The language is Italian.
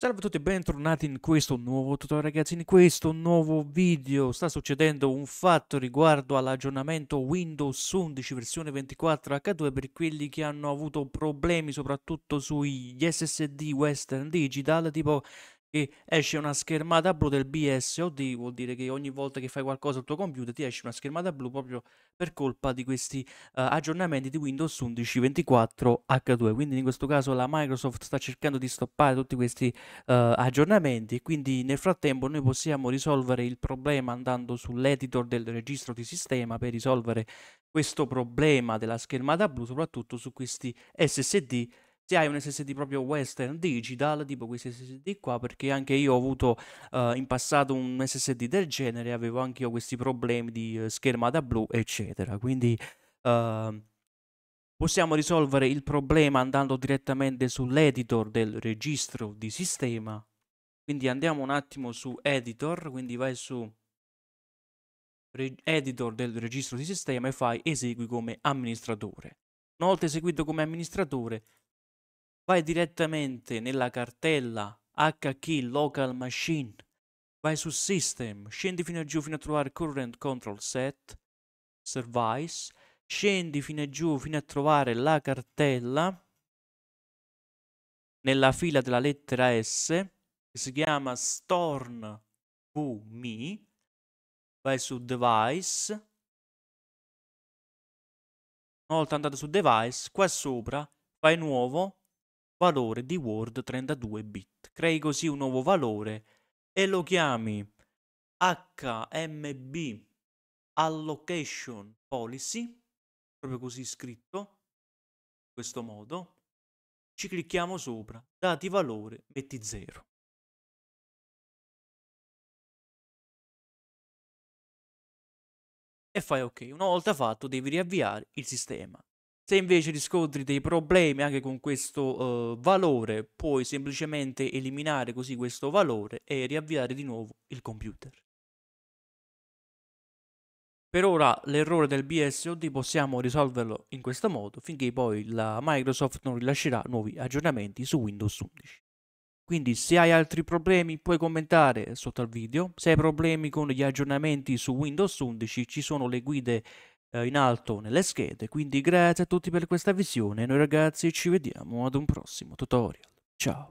Salve a tutti e bentornati in questo nuovo tutorial ragazzi, in questo nuovo video sta succedendo un fatto riguardo all'aggiornamento Windows 11 versione 24H2 per quelli che hanno avuto problemi soprattutto sugli SSD Western Digital tipo che esce una schermata blu del BSOD, vuol dire che ogni volta che fai qualcosa sul tuo computer ti esce una schermata blu proprio per colpa di questi uh, aggiornamenti di Windows 11 24 H2. Quindi in questo caso la Microsoft sta cercando di stoppare tutti questi uh, aggiornamenti e quindi nel frattempo noi possiamo risolvere il problema andando sull'editor del registro di sistema per risolvere questo problema della schermata blu soprattutto su questi SSD se hai un SSD proprio western digital, tipo questi SSD qua, perché anche io ho avuto uh, in passato un SSD del genere, avevo anche io questi problemi di uh, eh, schermata blu, eccetera. Quindi uh, possiamo risolvere il problema andando direttamente sull'editor del registro di sistema. Quindi andiamo un attimo su editor, quindi vai su editor del registro di sistema e fai esegui come amministratore. Una volta eseguito come amministratore, vai direttamente nella cartella HKey Local Machine, vai su System, scendi fino a giù fino a trovare Current Control Set, Service, scendi fino a giù fino a trovare la cartella nella fila della lettera S che si chiama Storn VMI, vai su Device, una volta andato su Device, qua sopra fai nuovo valore di Word 32 bit. Crei così un nuovo valore e lo chiami HMB Allocation Policy, proprio così scritto, in questo modo. Ci clicchiamo sopra, dati valore, metti 0. e fai ok. Una volta fatto devi riavviare il sistema. Se invece riscontri dei problemi anche con questo uh, valore, puoi semplicemente eliminare così questo valore e riavviare di nuovo il computer. Per ora l'errore del BSOD possiamo risolverlo in questo modo finché poi la Microsoft non rilascerà nuovi aggiornamenti su Windows 11. Quindi se hai altri problemi puoi commentare sotto al video, se hai problemi con gli aggiornamenti su Windows 11 ci sono le guide eh, in alto nelle schede. Quindi grazie a tutti per questa visione. Noi ragazzi ci vediamo ad un prossimo tutorial. Ciao!